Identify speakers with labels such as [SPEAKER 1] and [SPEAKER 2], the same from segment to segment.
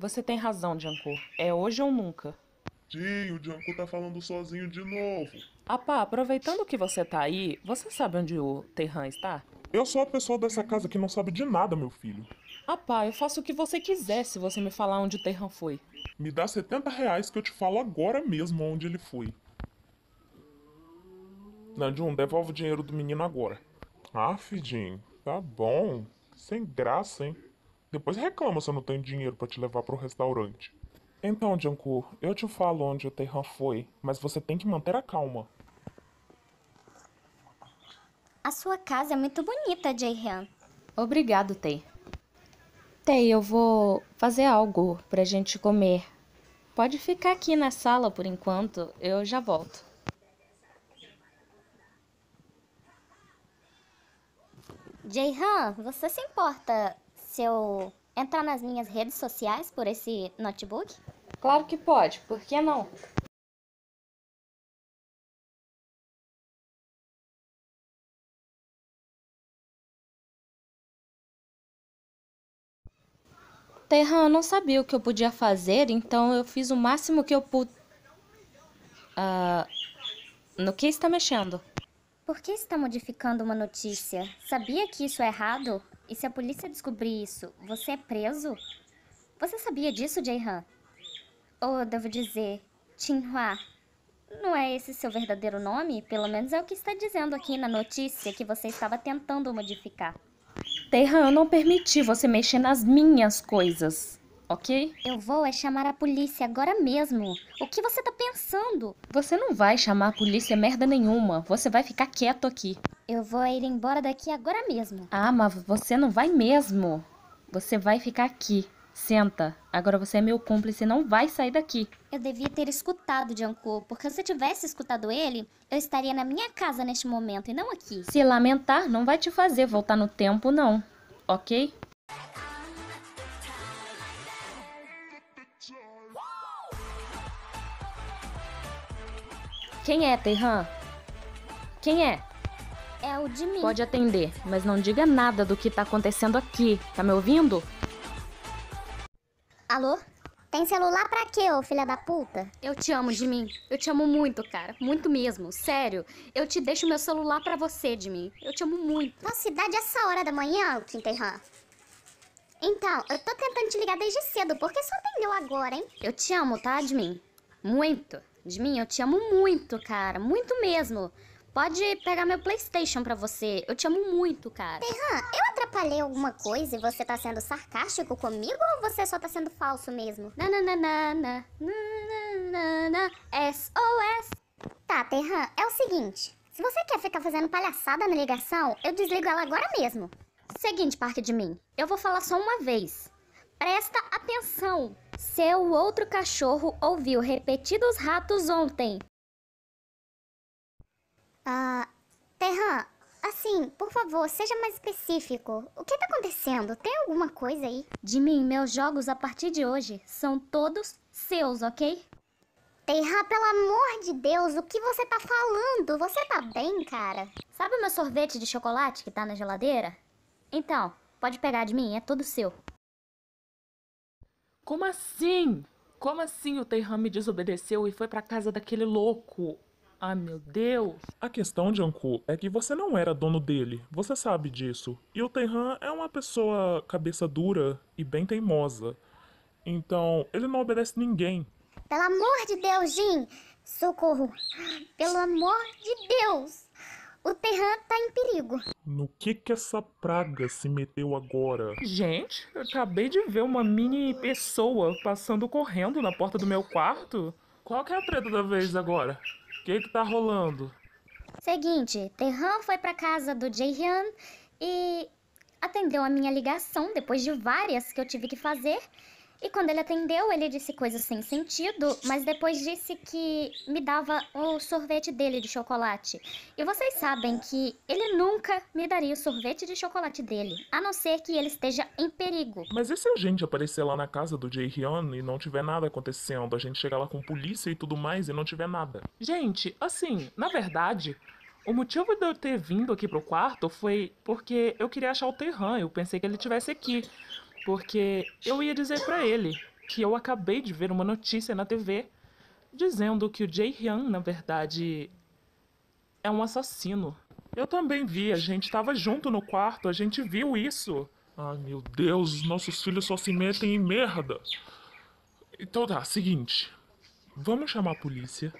[SPEAKER 1] Você tem razão, Janko. É hoje ou nunca. Sim, o Janko tá falando sozinho de novo. Ah pá, aproveitando que você tá aí, você sabe onde o Terran está? Eu sou a pessoa dessa casa que não sabe de nada, meu filho. Ah pá, eu faço o que você quiser se você me falar onde o Terran foi. Me dá 70 reais que eu te falo agora mesmo onde ele foi. Nandun, devolve o dinheiro do menino agora. Ah, Fidinho, tá bom. Sem graça, hein? Depois reclama se eu não tenho dinheiro para te levar pro restaurante. Então, Janku, eu te falo onde o Terran foi, mas você tem que manter a calma.
[SPEAKER 2] A sua casa é muito bonita, Jaehan. Obrigado, Tei.
[SPEAKER 3] Tei, eu vou fazer algo pra gente comer. Pode ficar aqui na sala por enquanto, eu já volto.
[SPEAKER 2] Jaehan, você se importa se eu entrar nas minhas redes sociais por esse notebook? Claro que pode, por que não?
[SPEAKER 3] Terra, eu não sabia o que eu podia fazer, então eu fiz o máximo que eu pude. Uh, ah, no que está mexendo?
[SPEAKER 2] Por que está modificando uma notícia? Sabia que isso é errado? E se a polícia descobrir isso, você é preso? Você sabia disso, Jayhan? Ou devo dizer, Tinhua? Não é esse seu verdadeiro nome? Pelo menos é o que está dizendo aqui na notícia que você estava tentando modificar.
[SPEAKER 3] Terra, eu não permiti você mexer nas minhas coisas ok?
[SPEAKER 2] Eu vou é chamar a polícia agora
[SPEAKER 3] mesmo. O que você tá pensando? Você não vai chamar a polícia merda nenhuma. Você vai ficar quieto aqui.
[SPEAKER 2] Eu vou ir embora daqui agora mesmo.
[SPEAKER 3] Ah, mas você não vai mesmo. Você vai ficar aqui. Senta. Agora você é meu cúmplice e não vai sair daqui.
[SPEAKER 2] Eu devia ter escutado Janko, porque se eu tivesse escutado ele, eu estaria na minha casa neste momento e não aqui. Se
[SPEAKER 3] lamentar não vai te fazer voltar no tempo, não. Ok? Quem é, Terran? Quem é?
[SPEAKER 2] É o de mim. Pode
[SPEAKER 3] atender, mas não diga nada do que tá acontecendo aqui. Tá me ouvindo?
[SPEAKER 2] Alô? Tem celular pra quê, ô filha da puta? Eu te amo, de mim. Eu te amo muito, cara. Muito mesmo. Sério. Eu te deixo meu celular pra você, de mim. Eu te amo muito. Nossa idade é essa hora da manhã, Quinterran? Então, eu tô tentando te ligar desde cedo. Por que só atendeu agora, hein? Eu te amo, tá, de mim. Muito de mim, eu te amo muito, cara. Muito mesmo. Pode pegar meu Playstation pra você. Eu te amo muito, cara. Terran, eu atrapalhei alguma coisa e você tá sendo sarcástico comigo ou você só tá sendo falso mesmo? Nananana, nananana, SOS. Tá, Terran, é o seguinte. Se você quer ficar fazendo palhaçada na ligação, eu desligo ela agora mesmo. Seguinte, parte de mim. Eu vou falar só uma vez. Presta atenção! Seu outro cachorro ouviu repetidos ratos ontem. Ah, Terran, assim, por favor, seja mais específico. O que tá acontecendo? Tem alguma coisa aí? De mim, meus jogos a partir de hoje são todos seus, ok? Terra, pelo amor de Deus, o que você tá falando? Você tá bem, cara? Sabe o meu sorvete de chocolate que tá na geladeira? Então, pode pegar de mim, é todo seu.
[SPEAKER 1] Como assim? Como assim o Teihan me desobedeceu e foi pra casa daquele louco? Ah, meu Deus! A questão, Janku, é que você não era dono dele. Você sabe disso. E o Teihan é uma pessoa cabeça dura e bem teimosa. Então, ele não obedece ninguém.
[SPEAKER 2] Pelo amor de Deus, Jin! Socorro! Pelo amor de Deus!
[SPEAKER 1] O Terran tá em perigo. No que que essa praga se meteu agora? Gente, eu acabei de ver uma mini pessoa passando correndo na porta do meu quarto. Qual que é a treta da vez agora? O que que tá rolando? Seguinte,
[SPEAKER 2] Terran foi pra casa do Jaehyun e atendeu a minha ligação depois de várias que eu tive que fazer e quando ele atendeu, ele disse coisas sem sentido, mas depois disse que me dava o sorvete dele de chocolate. E vocês sabem que ele nunca me daria o sorvete de chocolate dele, a não ser que ele esteja em perigo.
[SPEAKER 1] Mas e se a gente aparecer lá na casa do Jay Hyun e não tiver nada acontecendo? A gente chegar lá com polícia e tudo mais e não tiver nada? Gente, assim, na verdade, o motivo de eu ter vindo aqui pro quarto foi porque eu queria achar o Terran, eu pensei que ele tivesse aqui porque eu ia dizer para ele que eu acabei de ver uma notícia na TV dizendo que o Jae Hyun, na verdade, é um assassino. Eu também vi, a gente estava junto no quarto, a gente viu isso. Ai meu Deus, nossos filhos só se metem em merda. Então tá, seguinte. Vamos chamar a polícia.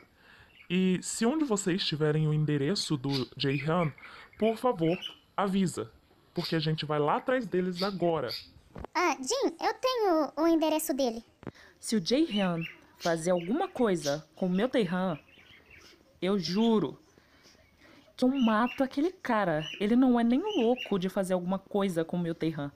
[SPEAKER 1] E se onde vocês tiverem o endereço do Jae Hyun, por favor, avisa. Porque a gente vai lá atrás deles agora. Ah, Jim, eu tenho o endereço dele. Se o Jay Han fazer
[SPEAKER 3] alguma coisa com o meu Teihan, eu juro que eu mato aquele cara. Ele não é nem louco de fazer alguma coisa com o meu Teihan.